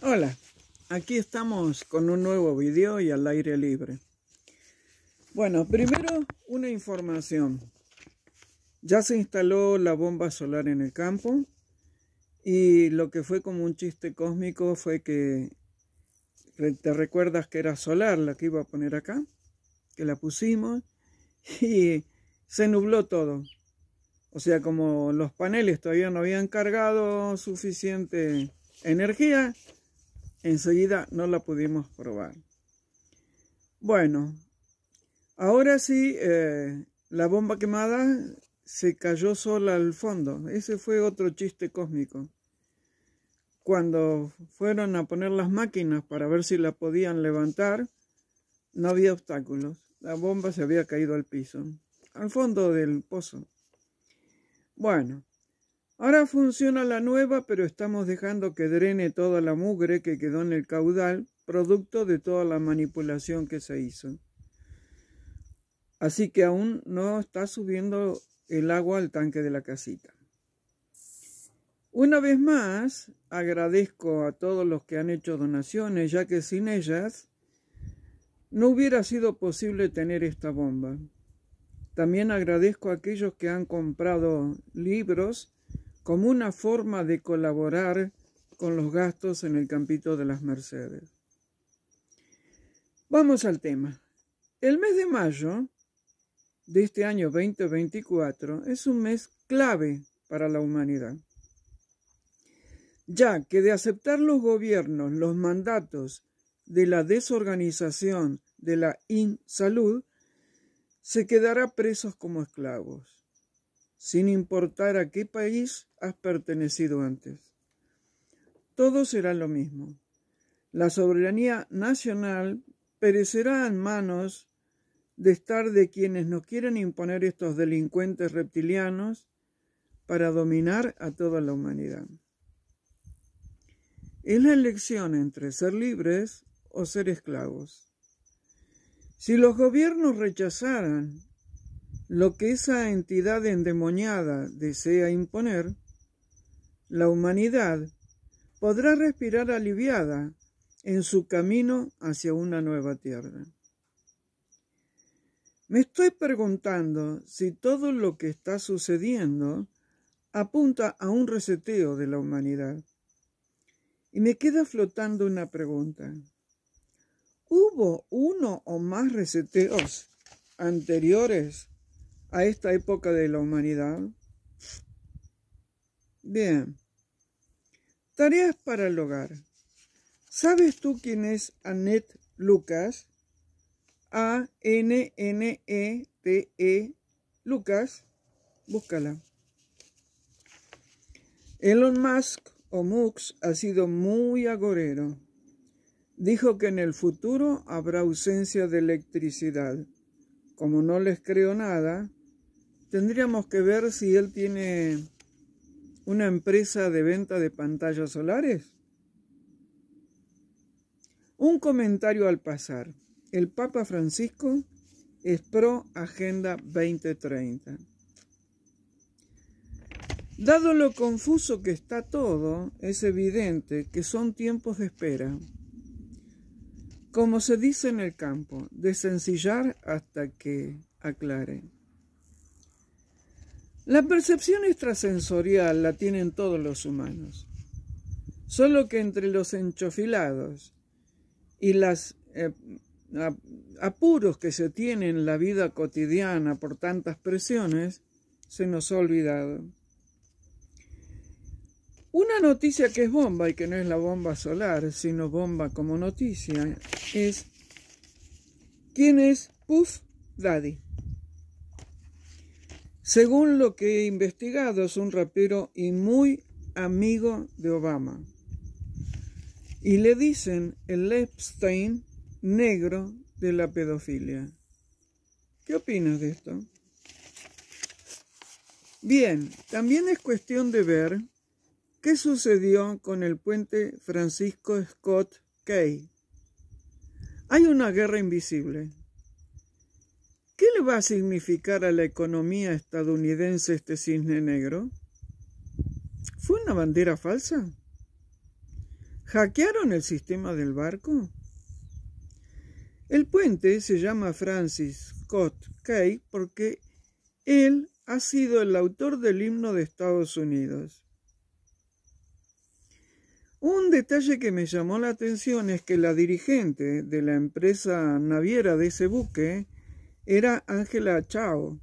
Hola, aquí estamos con un nuevo video y al aire libre. Bueno, primero una información. Ya se instaló la bomba solar en el campo y lo que fue como un chiste cósmico fue que te recuerdas que era solar la que iba a poner acá, que la pusimos y se nubló todo. O sea, como los paneles todavía no habían cargado suficiente energía, enseguida no la pudimos probar. Bueno, ahora sí, eh, la bomba quemada se cayó sola al fondo. Ese fue otro chiste cósmico. Cuando fueron a poner las máquinas para ver si la podían levantar, no había obstáculos. La bomba se había caído al piso, al fondo del pozo. Bueno, Ahora funciona la nueva, pero estamos dejando que drene toda la mugre que quedó en el caudal, producto de toda la manipulación que se hizo. Así que aún no está subiendo el agua al tanque de la casita. Una vez más, agradezco a todos los que han hecho donaciones, ya que sin ellas no hubiera sido posible tener esta bomba. También agradezco a aquellos que han comprado libros como una forma de colaborar con los gastos en el campito de las Mercedes. Vamos al tema. El mes de mayo de este año 2024 es un mes clave para la humanidad, ya que de aceptar los gobiernos los mandatos de la desorganización de la insalud, se quedará presos como esclavos sin importar a qué país has pertenecido antes. Todo será lo mismo. La soberanía nacional perecerá en manos de estar de quienes nos quieren imponer estos delincuentes reptilianos para dominar a toda la humanidad. Es la elección entre ser libres o ser esclavos. Si los gobiernos rechazaran lo que esa entidad endemoniada desea imponer, la humanidad podrá respirar aliviada en su camino hacia una nueva tierra. Me estoy preguntando si todo lo que está sucediendo apunta a un reseteo de la humanidad. Y me queda flotando una pregunta. ¿Hubo uno o más reseteos anteriores a esta época de la humanidad? Bien. Tareas para el hogar. ¿Sabes tú quién es Annette Lucas? A-N-N-E-T-E e Lucas. Búscala. Elon Musk o Mux ha sido muy agorero. Dijo que en el futuro habrá ausencia de electricidad. Como no les creo nada, Tendríamos que ver si él tiene una empresa de venta de pantallas solares. Un comentario al pasar. El Papa Francisco es pro Agenda 2030. Dado lo confuso que está todo, es evidente que son tiempos de espera. Como se dice en el campo, de sencillar hasta que aclare. La percepción extrasensorial la tienen todos los humanos, solo que entre los enchofilados y los eh, apuros que se tienen en la vida cotidiana por tantas presiones, se nos ha olvidado. Una noticia que es bomba y que no es la bomba solar, sino bomba como noticia, es ¿Quién es Puff Daddy? Según lo que he investigado, es un rapero y muy amigo de Obama. Y le dicen el Epstein negro de la pedofilia. ¿Qué opinas de esto? Bien, también es cuestión de ver qué sucedió con el puente Francisco Scott Key. Hay una guerra invisible va a significar a la economía estadounidense este cisne negro? ¿Fue una bandera falsa? ¿Hackearon el sistema del barco? El puente se llama Francis Scott Key porque él ha sido el autor del himno de Estados Unidos. Un detalle que me llamó la atención es que la dirigente de la empresa naviera de ese buque era Ángela Chao.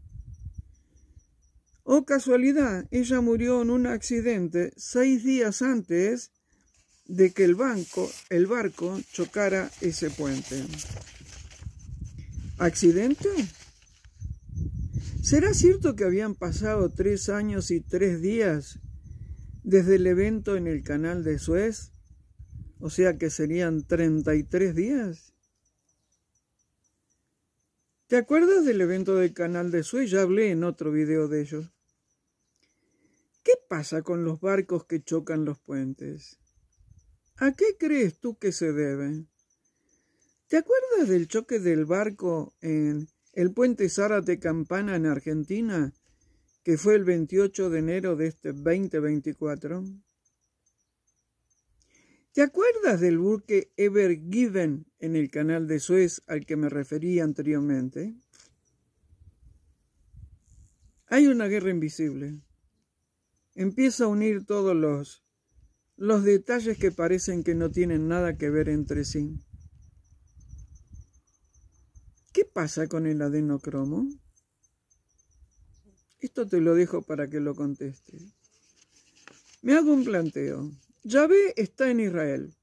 Oh casualidad, ella murió en un accidente seis días antes de que el, banco, el barco chocara ese puente. ¿Accidente? ¿Será cierto que habían pasado tres años y tres días desde el evento en el canal de Suez? O sea que serían 33 días. ¿Te acuerdas del evento del canal de Suez? Ya hablé en otro video de ellos. ¿Qué pasa con los barcos que chocan los puentes? ¿A qué crees tú que se deben? ¿Te acuerdas del choque del barco en el puente Zárate Campana en Argentina, que fue el 28 de enero de este 2024? ¿Te acuerdas del buque Ever Given en el canal de Suez al que me referí anteriormente? Hay una guerra invisible. Empieza a unir todos los, los detalles que parecen que no tienen nada que ver entre sí. ¿Qué pasa con el adenocromo? Esto te lo dejo para que lo contestes. Me hago un planteo. Yahvé está en Israel.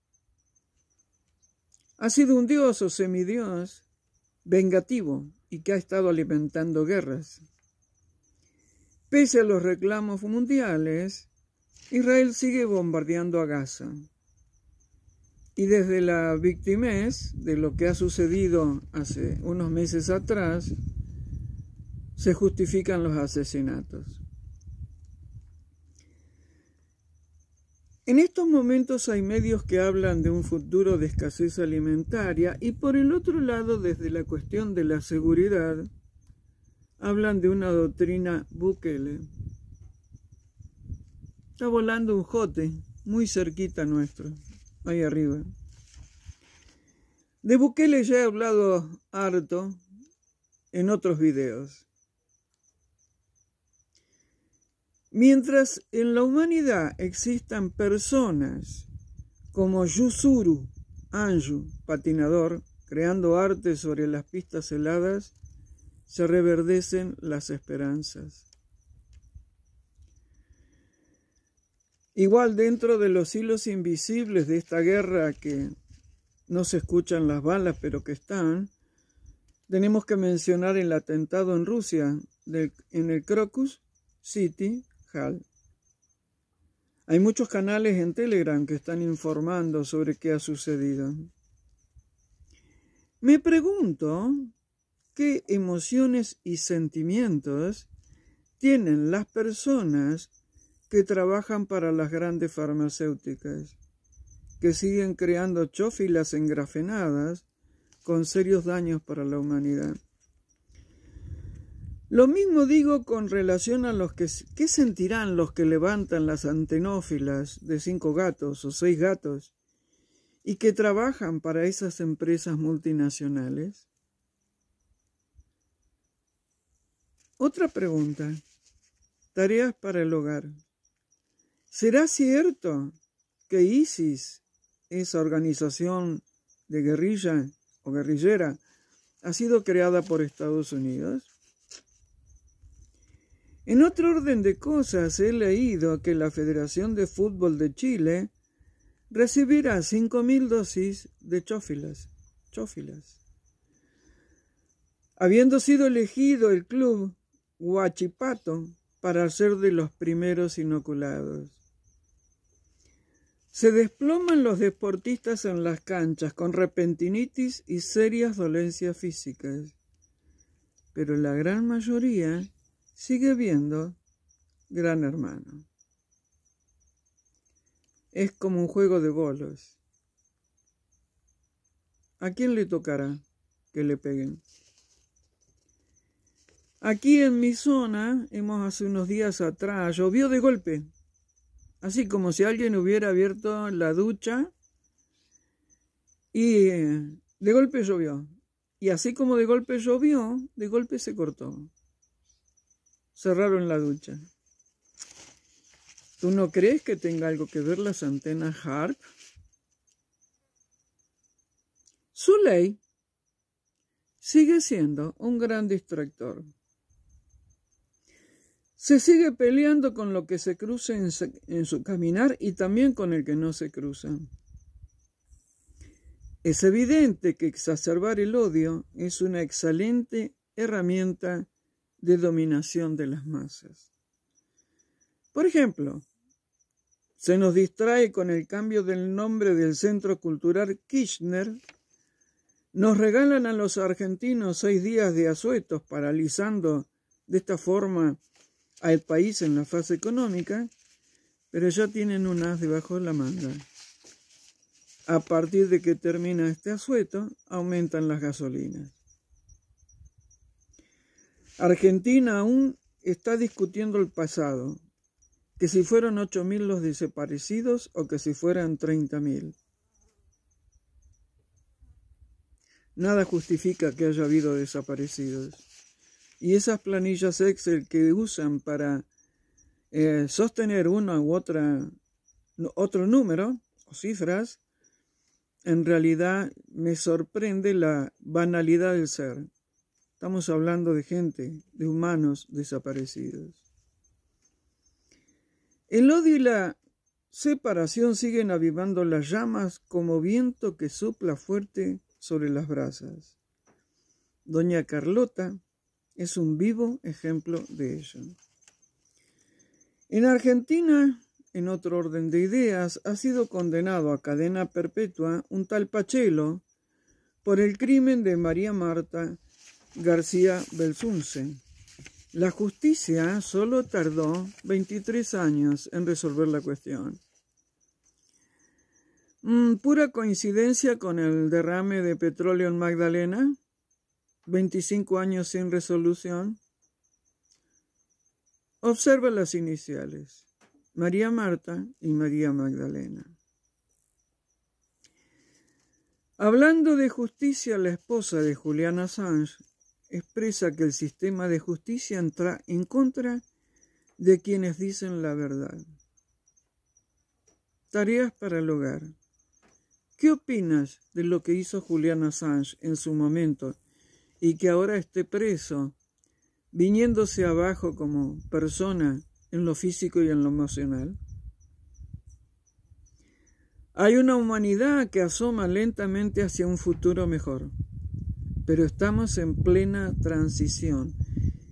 Ha sido un dios o semidios vengativo y que ha estado alimentando guerras. Pese a los reclamos mundiales, Israel sigue bombardeando a Gaza. Y desde la victimez de lo que ha sucedido hace unos meses atrás, se justifican los asesinatos. En estos momentos hay medios que hablan de un futuro de escasez alimentaria y por el otro lado, desde la cuestión de la seguridad, hablan de una doctrina Bukele. Está volando un jote muy cerquita nuestro, ahí arriba. De Bukele ya he hablado harto en otros videos. Mientras en la humanidad existan personas como Yusuru, Anju, patinador, creando arte sobre las pistas heladas, se reverdecen las esperanzas. Igual dentro de los hilos invisibles de esta guerra que no se escuchan las balas, pero que están, tenemos que mencionar el atentado en Rusia, en el Crocus City, hay muchos canales en Telegram que están informando sobre qué ha sucedido. Me pregunto qué emociones y sentimientos tienen las personas que trabajan para las grandes farmacéuticas, que siguen creando chófilas engrafenadas con serios daños para la humanidad. Lo mismo digo con relación a los que... ¿Qué sentirán los que levantan las antenófilas de cinco gatos o seis gatos y que trabajan para esas empresas multinacionales? Otra pregunta. Tareas para el hogar. ¿Será cierto que ISIS, esa organización de guerrilla o guerrillera, ha sido creada por Estados Unidos? En otro orden de cosas, he leído que la Federación de Fútbol de Chile recibirá 5.000 dosis de chófilas. Chófilas. Habiendo sido elegido el club Huachipato para ser de los primeros inoculados. Se desploman los deportistas en las canchas con repentinitis y serias dolencias físicas, pero la gran mayoría Sigue viendo Gran Hermano. Es como un juego de bolos. ¿A quién le tocará que le peguen? Aquí en mi zona, hemos hace unos días atrás, llovió de golpe, así como si alguien hubiera abierto la ducha y eh, de golpe llovió. Y así como de golpe llovió, de golpe se cortó cerraron la ducha. ¿Tú no crees que tenga algo que ver las antenas HARP? Su ley sigue siendo un gran distractor. Se sigue peleando con lo que se cruza en su, en su caminar y también con el que no se cruza. Es evidente que exacerbar el odio es una excelente herramienta de dominación de las masas. Por ejemplo, se nos distrae con el cambio del nombre del Centro Cultural Kirchner, nos regalan a los argentinos seis días de asuetos paralizando de esta forma al país en la fase económica, pero ya tienen un as debajo de la manga. A partir de que termina este asueto, aumentan las gasolinas. Argentina aún está discutiendo el pasado, que si fueron 8.000 los desaparecidos o que si fueran 30.000. Nada justifica que haya habido desaparecidos. Y esas planillas Excel que usan para eh, sostener una u otra otro número o cifras, en realidad me sorprende la banalidad del ser. Estamos hablando de gente, de humanos desaparecidos. El odio y la separación siguen avivando las llamas como viento que sopla fuerte sobre las brasas. Doña Carlota es un vivo ejemplo de ello. En Argentina, en otro orden de ideas, ha sido condenado a cadena perpetua un tal Pachelo por el crimen de María Marta García Belsunce. La justicia solo tardó 23 años en resolver la cuestión. Mm, Pura coincidencia con el derrame de petróleo en Magdalena. 25 años sin resolución. Observa las iniciales. María Marta y María Magdalena. Hablando de justicia, la esposa de Juliana Sánchez expresa que el sistema de justicia entra en contra de quienes dicen la verdad. Tareas para el hogar. ¿Qué opinas de lo que hizo Julian Assange en su momento y que ahora esté preso, viniéndose abajo como persona en lo físico y en lo emocional? Hay una humanidad que asoma lentamente hacia un futuro mejor pero estamos en plena transición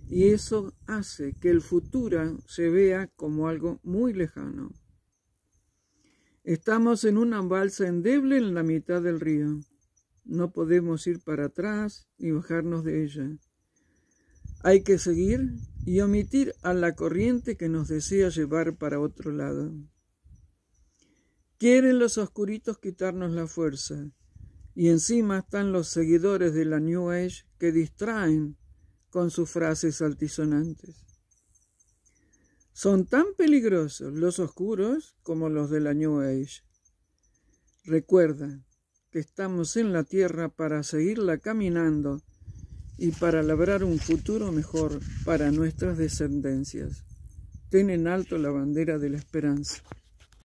y eso hace que el futuro se vea como algo muy lejano. Estamos en una balsa endeble en la mitad del río. No podemos ir para atrás ni bajarnos de ella. Hay que seguir y omitir a la corriente que nos desea llevar para otro lado. Quieren los oscuritos quitarnos la fuerza, y encima están los seguidores de la New Age que distraen con sus frases altisonantes. Son tan peligrosos los oscuros como los de la New Age. Recuerda que estamos en la tierra para seguirla caminando y para labrar un futuro mejor para nuestras descendencias. Ten en alto la bandera de la esperanza.